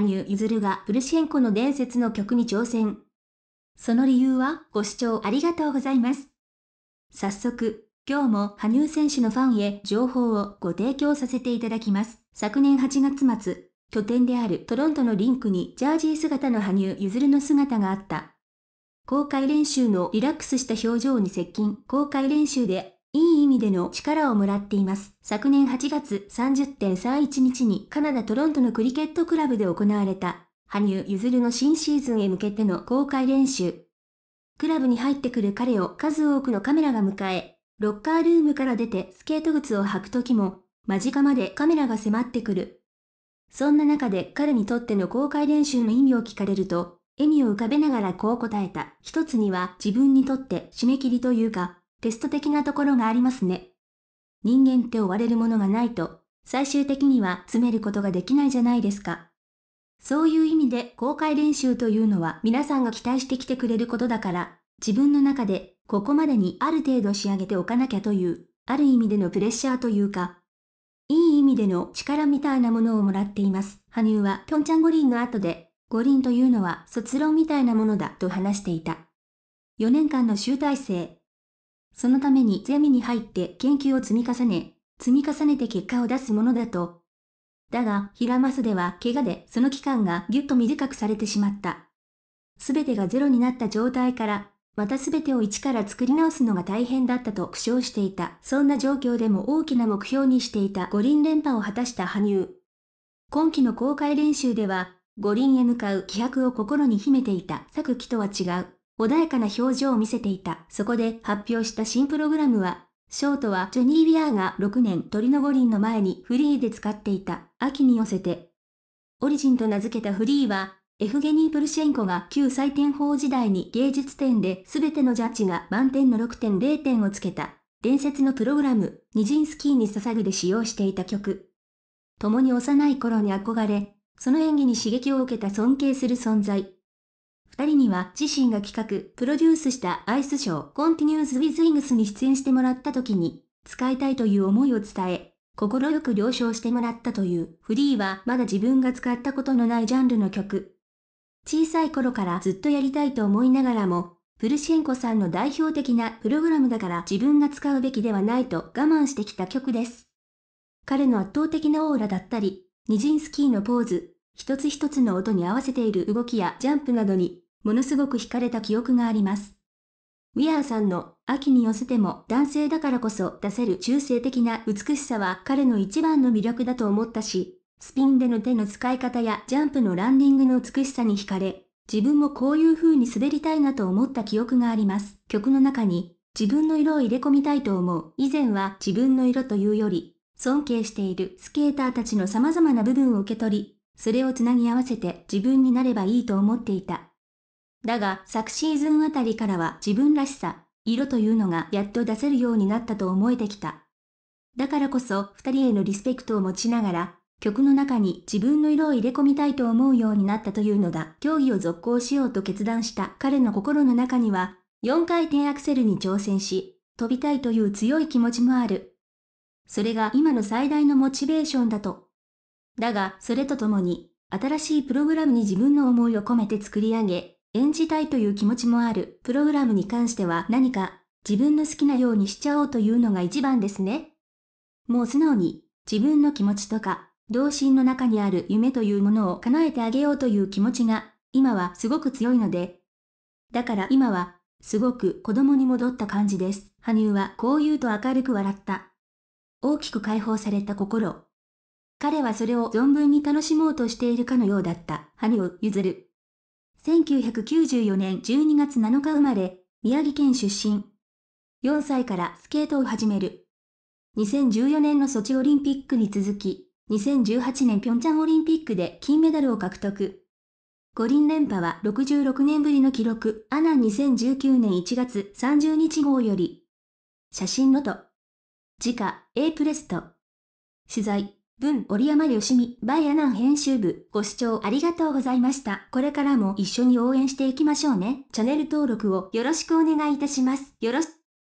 羽生結弦がプルシェンコの伝説の曲に挑戦。その理由はご視聴ありがとうございます。早速、今日も羽生選手のファンへ情報をご提供させていただきます。昨年8月末、拠点であるトロントのリンクにジャージー姿の羽生結弦の姿があった。公開練習のリラックスした表情に接近。公開練習で味での力をもらっています。昨年8月30.31日にカナダ・トロントのクリケットクラブで行われた、羽生結弦の新シーズンへ向けての公開練習。クラブに入ってくる彼を数多くのカメラが迎え、ロッカールームから出てスケート靴を履く時も、間近までカメラが迫ってくる。そんな中で彼にとっての公開練習の意味を聞かれると、笑みを浮かべながらこう答えた。一つには自分にとって締め切りというか、テスト的なところがありますね。人間って追われるものがないと、最終的には詰めることができないじゃないですか。そういう意味で公開練習というのは皆さんが期待してきてくれることだから、自分の中でここまでにある程度仕上げておかなきゃという、ある意味でのプレッシャーというか、いい意味での力みたいなものをもらっています。羽生はピョンチャン五輪の後で、五輪というのは卒論みたいなものだと話していた。4年間の集大成、そのためにゼミに入って研究を積み重ね、積み重ねて結果を出すものだと。だが、平マスでは怪我でその期間がぎゅっと短くされてしまった。すべてがゼロになった状態から、またすべてを一から作り直すのが大変だったと苦笑していた。そんな状況でも大きな目標にしていた五輪連覇を果たした羽生。今季の公開練習では、五輪へ向かう気迫を心に秘めていた作期とは違う。穏やかな表情を見せていた。そこで発表した新プログラムは、ショートはジョニー・ビアーが6年鳥の五輪の前にフリーで使っていた秋に寄せて。オリジンと名付けたフリーは、エフゲニー・プルシェンコが旧採点法時代に芸術点で全てのジャッジが満点の6.0点をつけた伝説のプログラム、ニジンスキーに捧ぐで使用していた曲。共に幼い頃に憧れ、その演技に刺激を受けた尊敬する存在。二人には自身が企画、プロデュースしたアイスショー Continues with Wings に出演してもらった時に、使いたいという思いを伝え、快く了承してもらったというフリーはまだ自分が使ったことのないジャンルの曲。小さい頃からずっとやりたいと思いながらも、プルシェンコさんの代表的なプログラムだから自分が使うべきではないと我慢してきた曲です。彼の圧倒的なオーラだったり、ニジンスキーのポーズ、一つ一つの音に合わせている動きやジャンプなどにものすごく惹かれた記憶があります。ウィアーさんの秋に寄せても男性だからこそ出せる中性的な美しさは彼の一番の魅力だと思ったし、スピンでの手の使い方やジャンプのランディングの美しさに惹かれ、自分もこういう風に滑りたいなと思った記憶があります。曲の中に自分の色を入れ込みたいと思う。以前は自分の色というより、尊敬しているスケーターたちの様々な部分を受け取り、それをつなぎ合わせて自分になればいいと思っていた。だが、昨シーズンあたりからは自分らしさ、色というのがやっと出せるようになったと思えてきた。だからこそ、二人へのリスペクトを持ちながら、曲の中に自分の色を入れ込みたいと思うようになったというのだ。競技を続行しようと決断した彼の心の中には、4回転アクセルに挑戦し、飛びたいという強い気持ちもある。それが今の最大のモチベーションだと。だが、それとともに、新しいプログラムに自分の思いを込めて作り上げ、演じたいという気持ちもあるプログラムに関しては何か自分の好きなようにしちゃおうというのが一番ですね。もう素直に自分の気持ちとか同心の中にある夢というものを叶えてあげようという気持ちが今はすごく強いので。だから今はすごく子供に戻った感じです。羽生はこう言うと明るく笑った。大きく解放された心。彼はそれを存分に楽しもうとしているかのようだった。羽生譲る。1994年12月7日生まれ、宮城県出身。4歳からスケートを始める。2014年のソチオリンピックに続き、2018年平昌オリンピックで金メダルを獲得。五輪連覇は66年ぶりの記録、アナ2019年1月30日号より。写真のと。自家 A プレスト。取材。文、折山よしみ、バイアナン編集部、ご視聴ありがとうございました。これからも一緒に応援していきましょうね。チャンネル登録をよろしくお願いいたします。よろし